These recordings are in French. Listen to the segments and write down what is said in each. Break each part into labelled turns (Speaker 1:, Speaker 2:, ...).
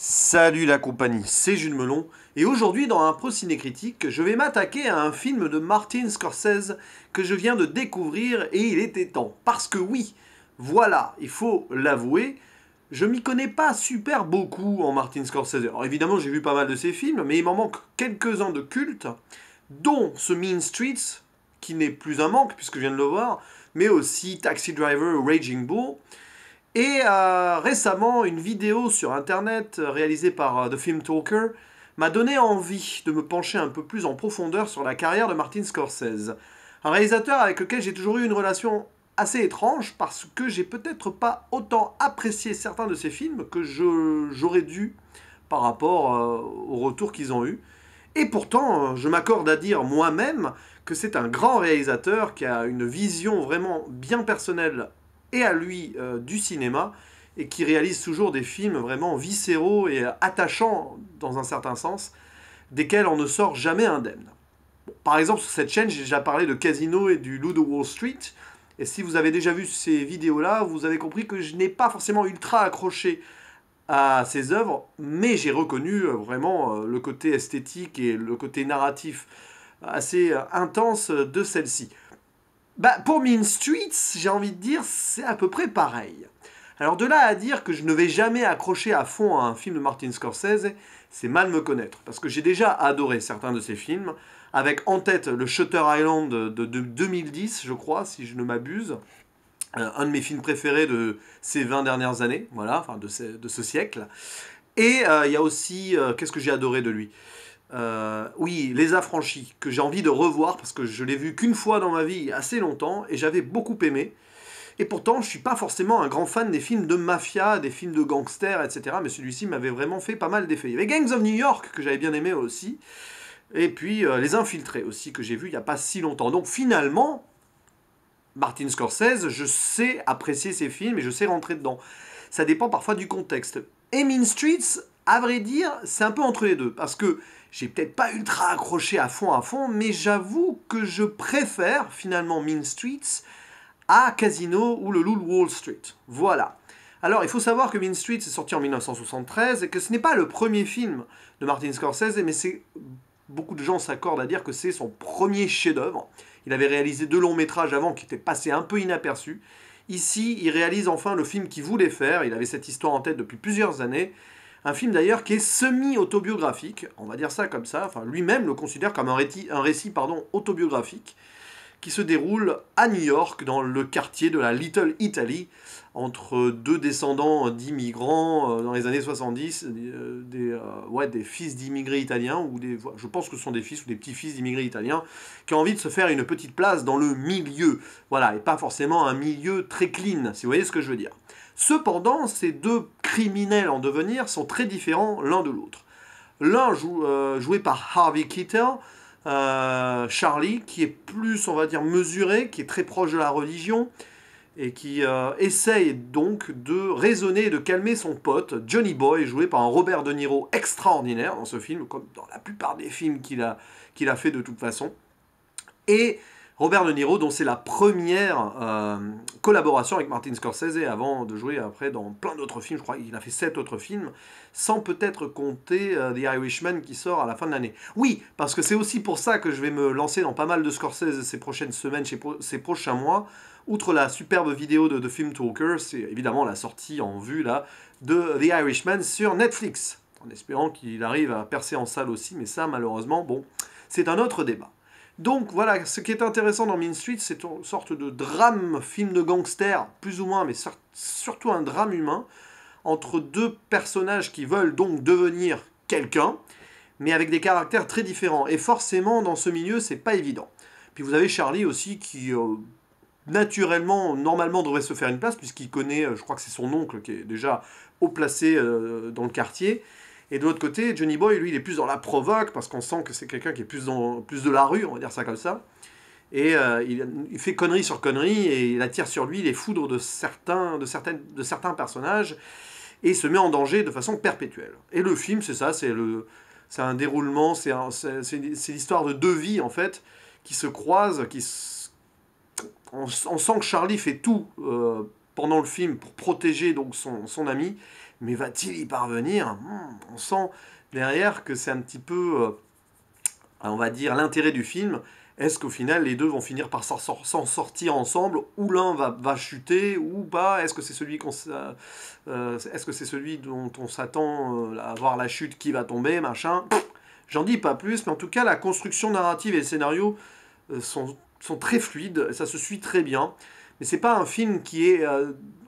Speaker 1: Salut la compagnie, c'est Jules Melon et aujourd'hui dans un pro ciné critique, je vais m'attaquer à un film de Martin Scorsese que je viens de découvrir et il était temps parce que oui, voilà, il faut l'avouer, je m'y connais pas super beaucoup en Martin Scorsese. Alors évidemment, j'ai vu pas mal de ses films, mais il m'en manque quelques-uns de culte, dont ce Mean Streets qui n'est plus un manque puisque je viens de le voir, mais aussi Taxi Driver, Raging Bull. Et euh, récemment, une vidéo sur Internet euh, réalisée par euh, The Film Talker m'a donné envie de me pencher un peu plus en profondeur sur la carrière de Martin Scorsese. Un réalisateur avec lequel j'ai toujours eu une relation assez étrange parce que j'ai peut-être pas autant apprécié certains de ses films que j'aurais dû par rapport au retour qu'ils ont eu. Et pourtant, je m'accorde à dire moi-même que c'est un grand réalisateur qui a une vision vraiment bien personnelle et à lui euh, du cinéma, et qui réalise toujours des films vraiment viscéraux et euh, attachants dans un certain sens, desquels on ne sort jamais indemne. par exemple, sur cette chaîne, j'ai déjà parlé de Casino et du Loup de Wall Street, et si vous avez déjà vu ces vidéos-là, vous avez compris que je n'ai pas forcément ultra accroché à ces œuvres, mais j'ai reconnu euh, vraiment le côté esthétique et le côté narratif assez intense de celle-ci. Bah, pour Mean Streets, j'ai envie de dire, c'est à peu près pareil. Alors de là à dire que je ne vais jamais accrocher à fond à un film de Martin Scorsese, c'est mal me connaître, parce que j'ai déjà adoré certains de ses films, avec en tête le Shutter Island de, 2010, je crois, si je ne m'abuse, euh, un de mes films préférés de ces 20 dernières années, voilà, enfin de ce, siècle. Et euh, il y a aussi, euh, qu'est-ce que j'ai adoré de lui euh, oui, Les Affranchis, que j'ai envie de revoir parce que je l'ai vu qu'une fois dans ma vie, assez longtemps, et j'avais beaucoup aimé. Et pourtant, je ne suis pas forcément un grand fan des films de mafia, des films de gangsters, etc. Mais celui-ci m'avait vraiment fait pas mal d'effets. Il y avait Gangs of New York, que j'avais bien aimé aussi. Et puis euh, Les Infiltrés aussi, que j'ai vu il n'y a pas si longtemps. Donc finalement, Martin Scorsese, je sais apprécier ses films et je sais rentrer dedans. Ça dépend parfois du contexte. Et Streets, à vrai dire, c'est un peu entre les deux, parce que j'ai peut-être pas ultra accroché à fond à fond, mais j'avoue que je préfère finalement Mean Streets à Casino ou le Loul Wall Street. Voilà. Alors, il faut savoir que Mean Streets est sorti en 1973 et que ce n'est pas le premier film de Martin Scorsese, mais c'est beaucoup de gens s'accordent à dire que c'est son premier chef-d'œuvre. Il avait réalisé deux longs métrages avant qui étaient passés un peu inaperçus. Ici, il réalise enfin le film qu'il voulait faire. Il avait cette histoire en tête depuis plusieurs années un film d'ailleurs qui est semi-autobiographique, on va dire ça comme ça, enfin lui-même le considère comme un, récit pardon, autobiographique, qui se déroule à New York, dans le quartier de la Little Italy, entre deux descendants d'immigrants euh, dans les années 70, des, euh, euh, des fils d'immigrés italiens, ou des, je pense que ce sont des fils ou des petits-fils d'immigrés italiens, qui ont envie de se faire une petite place dans le milieu. Voilà, et pas forcément un milieu très clean, si vous voyez ce que je veux dire. Cependant, ces deux criminels en devenir sont très différents l'un de l'autre. L'un euh, joué par Harvey Keitel, euh, Charlie, qui est plus, on va dire, mesuré, qui est très proche de la religion, et qui euh, essaye donc de raisonner et de calmer son pote, Johnny Boy, joué par un Robert De Niro extraordinaire dans ce film, comme dans la plupart des films qu'il a, qu'il a fait de toute façon. Et Robert De Niro, dont c'est la première euh, collaboration avec Martin Scorsese avant de jouer après dans plein d'autres films. Je crois qu'il a fait sept autres films, sans peut-être compter euh, The Irishman qui sort à la fin de l'année. Oui, parce que c'est aussi pour ça que je vais me lancer dans pas mal de Scorsese ces prochaines semaines, ces prochains mois. Outre la superbe vidéo de The Film Talker, c'est évidemment la sortie en vue là de The Irishman sur Netflix. En espérant qu'il arrive à percer en salle aussi, mais ça malheureusement, bon, c'est un autre débat. Donc voilà, ce qui est intéressant dans Mean Street, c'est une sorte de drame, film de gangster, plus ou moins, mais surtout un drame humain, entre deux personnages qui veulent donc devenir quelqu'un, mais avec des caractères très différents. Et forcément, dans ce milieu, c'est pas évident. Puis vous avez Charlie aussi qui, euh, naturellement, normalement, devrait se faire une place, puisqu'il connaît, euh, je crois que c'est son oncle qui est déjà haut placé euh, dans le quartier. Et de l'autre côté, Johnny Boy, lui, il est plus dans la provoque, parce qu'on sent que c'est quelqu'un qui est plus, dans, plus de la rue, on va dire ça comme ça. Et euh, il, fait connerie sur connerie, et il attire sur lui les foudres de certains, de certaines, de certains personnages, et il se met en danger de façon perpétuelle. Et le film, c'est ça, c'est le... C'est un déroulement, c'est un, l'histoire de deux vies en fait qui se croisent, qui On, sent que Charlie fait tout euh, pendant le film pour protéger donc son, son ami mais va-t-il y parvenir hmm, On sent derrière que c'est un petit peu, euh, on va dire, l'intérêt du film. Est-ce qu'au final, les deux vont finir par s'en sortir ensemble, ou l'un va, va, chuter, ou pas Est-ce que c'est celui, qu'on, euh, euh, est-ce que celui dont on s'attend à voir la chute qui va tomber, machin J'en dis pas plus, mais en tout cas, la construction narrative et le scénario sont, très fluides, ça se suit très bien. Mais c'est pas un film qui est,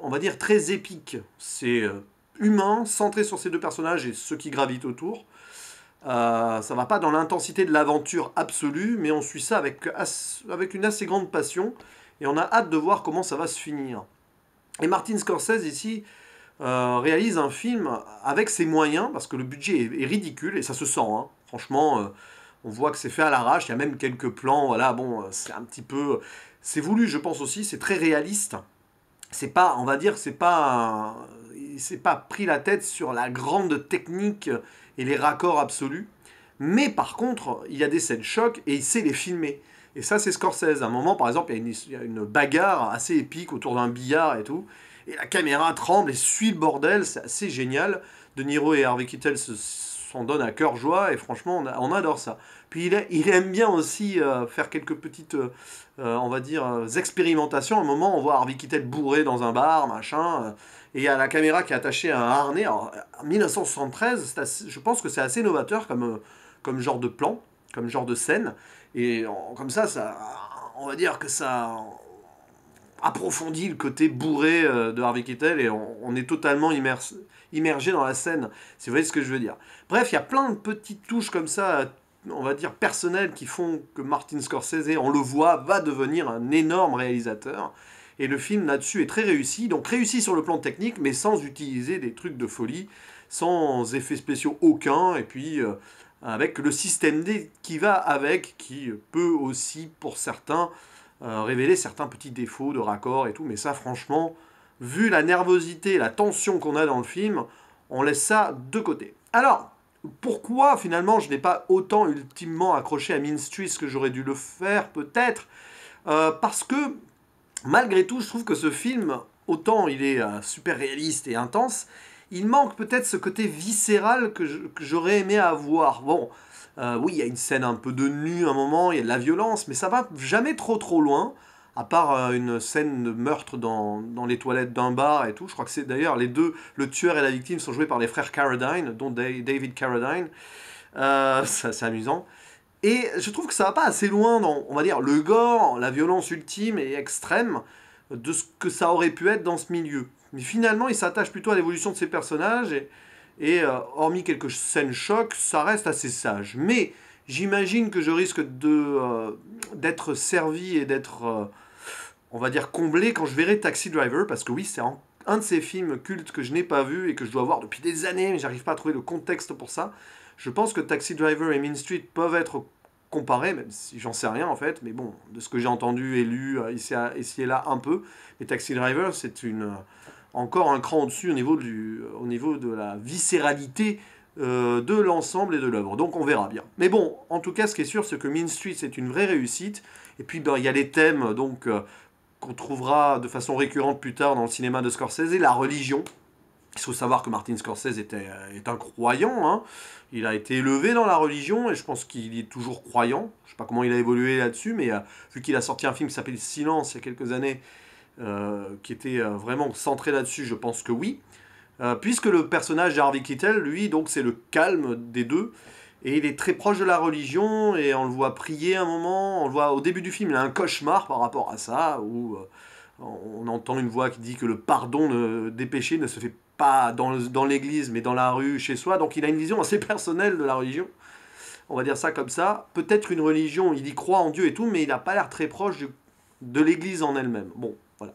Speaker 1: on va dire, très épique. C'est humain, centré sur ces deux personnages et ceux qui gravitent autour. Euh, ça va pas dans l'intensité de l'aventure absolue, mais on suit ça avec, avec une assez grande passion et on a hâte de voir comment ça va se finir. Et Martin Scorsese ici euh, réalise un film avec ses moyens, parce que le budget est, ridicule et ça se sent. Hein. Franchement, euh, on voit que c'est fait à l'arrache, il y a même quelques plans, voilà, bon, euh, c'est un petit peu... C'est voulu, je pense aussi, c'est très réaliste pas, on va dire, c'est pas, il s'est pas pris la tête sur la grande technique et les raccords absolus. Mais par contre, il y a des scènes choc et il sait les filmer. Et ça, c'est Scorsese. À un moment, par exemple, il y, a une, bagarre assez épique autour d'un billard et tout. Et la caméra tremble et suit le bordel. C'est assez génial. De Niro et Harvey Keitel se, on donne à cœur joie et franchement on, adore ça. Puis il, aime bien aussi euh, faire quelques petites, euh, euh, on va dire, expérimentations. À un moment on voit Harvey Keitel bourré dans un bar, machin, et il y a la caméra qui est attachée à un harnais. en 1973, je pense que c'est assez novateur comme, comme genre de plan, comme genre de scène. Et comme ça, ça, on va dire que ça approfondi le côté bourré euh, de Harvey Keitel et on, est totalement immergé dans la scène, si vous voyez ce que je veux dire. Bref, il y a plein de petites touches comme ça, on va dire personnelles, qui font que Martin Scorsese, on le voit, va devenir un énorme réalisateur. Et le film là-dessus est très réussi, donc réussi sur le plan technique, mais sans utiliser des trucs de folie, sans effets spéciaux aucun, et puis euh, avec le système D qui va avec, qui peut aussi, pour certains, euh, révéler certains petits défauts de raccord et tout, mais ça franchement, vu la nervosité, la tension qu'on a dans le film, on laisse ça de côté. Alors, pourquoi finalement je n'ai pas autant ultimement accroché à Mean que j'aurais dû le faire peut-être euh, Parce que malgré tout, je trouve que ce film, autant il est euh, super réaliste et intense, il manque peut-être ce côté viscéral que j'aurais aimé avoir. Bon, euh, oui, il y a une scène un peu de nu à un moment, il y a de la violence, mais ça va jamais trop trop loin, à part euh, une scène de meurtre dans, les toilettes d'un bar et tout. Je crois que c'est d'ailleurs les deux, le tueur et la victime, sont joués par les frères Carradine, dont David Carradine. Euh, c'est amusant. Et je trouve que ça va pas assez loin dans, on va dire, le gore, la violence ultime et extrême de ce que ça aurait pu être dans ce milieu. Mais finalement, il s'attache plutôt à l'évolution de ses personnages et, et euh, hormis quelques scènes chocs, ça reste assez sage. Mais j'imagine que je risque de euh, d'être servi et d'être, euh, on va dire, comblé quand je verrai Taxi Driver, parce que oui, c'est un, de ces films cultes que je n'ai pas vu et que je dois voir depuis des années, mais j'arrive pas à trouver le contexte pour ça. Je pense que Taxi Driver et Mean Street peuvent être comparés, même si j'en sais rien en fait, mais bon, de ce que j'ai entendu et lu ici, et là un peu, mais Taxi Driver, c'est une, encore un cran au-dessus au niveau, du, euh, au niveau de la viscéralité euh, de l'ensemble et de l'œuvre. Donc on verra bien. Mais bon, en tout cas, ce qui est sûr, c'est que Mean Street, c'est une vraie réussite. Et puis, ben, il y a les thèmes donc euh, qu'on trouvera de façon récurrente plus tard dans le cinéma de Scorsese, la religion. Il faut savoir que Martin Scorsese était, est un croyant. Hein. Il a été élevé dans la religion et je pense qu'il est toujours croyant. Je ne sais pas comment il a évolué là-dessus, mais vu qu'il a sorti un film qui s'appelle Silence il y a quelques années euh, qui était euh, vraiment centré là-dessus, je pense que oui. Euh, puisque le personnage d'Harvey Keitel, lui, donc c'est le calme des deux. Et il est très proche de la religion, et on le voit prier un moment, on le voit au début du film, il a un cauchemar par rapport à ça, où on entend une voix qui dit que le pardon des péchés ne se fait pas dans, l'église, mais dans la rue, chez soi. Donc il a une vision assez personnelle de la religion. On va dire ça comme ça. Peut-être une religion, il y croit en Dieu et tout, mais il n'a pas l'air très proche de l'église en elle-même. Bon, voilà.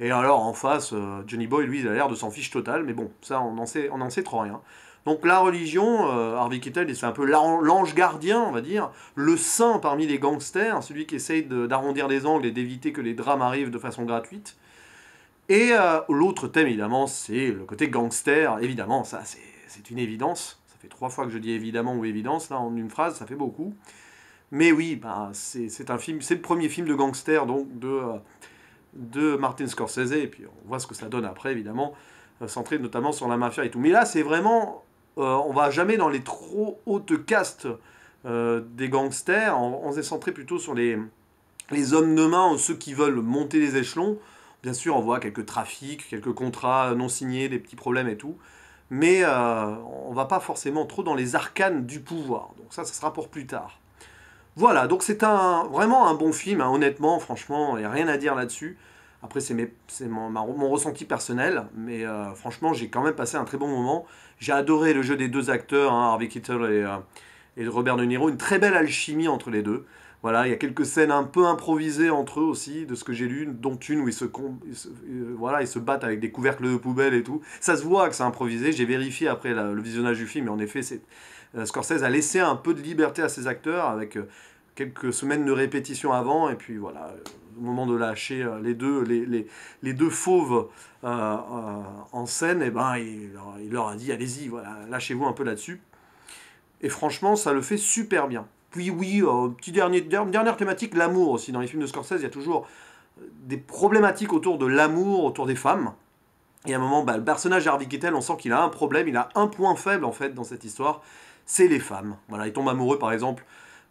Speaker 1: Et alors en face, euh, Johnny Boy, lui, il a l'air de s'en fiche total, mais bon, ça, on n'en sait, on en sait trop rien. Donc la religion, euh, Harvey Keitel, c'est un peu l'ange gardien, on va dire, le saint parmi les gangsters, hein, celui qui essaye d'arrondir les angles et d'éviter que les drames arrivent de façon gratuite. Et euh, l'autre thème, évidemment, c'est le côté gangster, évidemment, ça c'est une évidence. Ça fait trois fois que je dis évidemment ou évidence, là, en une phrase, ça fait beaucoup. Mais oui, bah, c'est un film, c'est le premier film de gangster, donc de de Martin Scorsese, et puis on voit ce que ça donne après, évidemment, euh, centré notamment sur la mafia et tout. Mais là, c'est vraiment, euh, on va jamais dans les trop hautes castes euh, des gangsters, on, est centré plutôt sur les, les hommes de main, ceux qui veulent monter les échelons. Bien sûr, on voit quelques trafics, quelques contrats non signés, des petits problèmes et tout. Mais euh, on va pas forcément trop dans les arcanes du pouvoir. Donc ça, ça sera pour plus tard. Voilà, donc c'est un, vraiment un bon film, hein, honnêtement, franchement, il n'y a rien à dire là-dessus. Après, c'est mon, mon, ressenti personnel, mais euh, franchement, j'ai quand même passé un très bon moment. J'ai adoré le jeu des deux acteurs, hein, Harvey Keitel et, euh, et, Robert De Niro, une très belle alchimie entre les deux. Voilà, il y a quelques scènes un peu improvisées entre eux aussi, de ce que j'ai lu, dont une où ils se, euh, voilà, ils se battent avec des couvercles de poubelle et tout. Ça se voit que c'est improvisé, j'ai vérifié après le visionnage du film, et en effet, c'est euh, Scorsese a laissé un peu de liberté à ses acteurs avec euh, quelques semaines de répétition avant, et puis voilà, euh, au moment de lâcher les deux, les, les, les deux fauves en scène, et eh ben, il, leur, a dit allez-y, voilà, lâchez-vous un peu là-dessus. Et franchement, ça le fait super bien. Puis oui, euh, petit dernier, dernière thématique, l'amour aussi. Dans les films de Scorsese, il y a toujours des problématiques autour de l'amour, autour des femmes. Et à un moment, bah, le personnage Harvey Keitel, on sent qu'il a un problème, il a un point faible en fait dans cette histoire c'est les femmes. Voilà, il tombe amoureux par exemple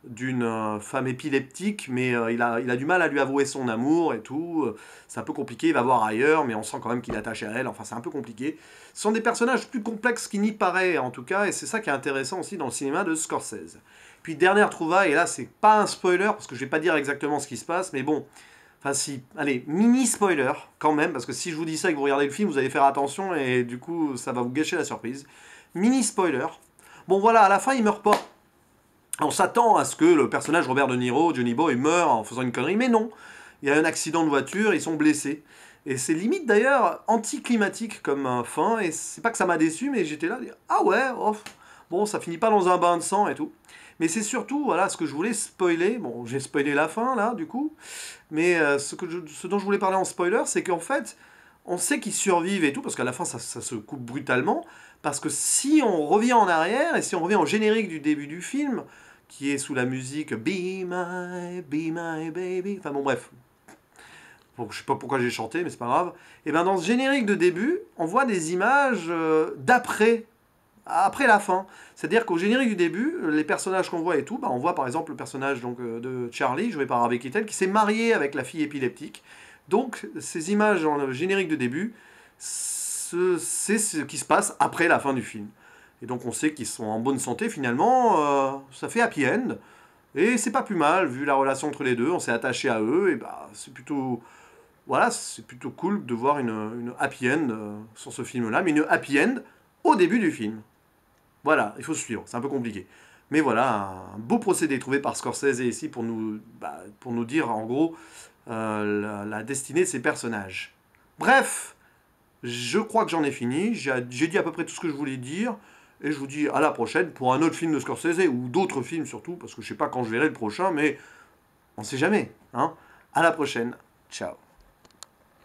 Speaker 1: d'une euh, femme épileptique, mais euh, il, a, il, a, du mal à lui avouer son amour et tout. Euh, c'est un peu compliqué, il va voir ailleurs, mais on sent quand même qu'il est attaché à elle, enfin c'est un peu compliqué. Ce sont des personnages plus complexes qu'il n'y paraît en tout cas, et c'est ça qui est intéressant aussi dans le cinéma de Scorsese. Puis dernière trouvaille, et là c'est pas un spoiler, parce que je vais pas dire exactement ce qui se passe, mais bon, enfin si, allez, mini spoiler quand même, parce que si je vous dis ça et que vous regardez le film, vous allez faire attention, et du coup ça va vous gâcher la surprise. Mini spoiler, Bon voilà, à la fin, il meurt pas. On s'attend à ce que le personnage Robert De Niro, Johnny Boy, meure en faisant une connerie, mais non. Il y a un accident de voiture, ils sont blessés. Et c'est limite d'ailleurs anticlimatique comme fin, et c'est pas que ça m'a déçu, mais j'étais là, ah ouais, oh, bon, ça finit pas dans un bain de sang et tout. Mais c'est surtout, voilà, ce que je voulais spoiler, bon, j'ai spoilé la fin là, du coup, mais euh, ce dont je voulais parler en spoiler, c'est qu'en fait, on sait qu'ils survivent et tout, parce qu'à la fin, ça, se coupe brutalement. Parce que si on revient en arrière, et si on revient au générique du début du film, qui est sous la musique Be My, Be My Baby, enfin bon, bref. Bon, je sais pas pourquoi j'ai chanté, mais c'est pas grave. Et eh bien, dans ce générique de début, on voit des images euh, d'après après la fin. C'est-à-dire qu'au générique du début, les personnages qu'on voit et tout, bah, on voit par exemple le personnage donc, euh, de Charlie, joué par avec Keitel, qui s'est marié avec la fille épileptique. Donc ces images en générique de début, c'est ce qui se passe après la fin du film. Et donc on sait qu'ils sont en bonne santé finalement, euh, ça fait happy end. Et c'est pas plus mal, vu la relation entre les deux, on s'est attaché à eux, et bah c'est plutôt. Voilà, c'est plutôt cool de voir une, happy end euh, sur ce film-là, mais une happy end au début du film. Voilà, il faut suivre, c'est un peu compliqué. Mais voilà, un beau procédé trouvé par Scorsese ici pour nous, bah, pour nous dire en gros euh, la, destinée de ces personnages. Bref, je crois que j'en ai fini. J'ai dit à peu près tout ce que je voulais dire. Et je vous dis à la prochaine pour un autre film de Scorsese, ou d'autres films surtout, parce que je sais pas quand je verrai le prochain, mais on sait jamais. Hein à la prochaine. Ciao.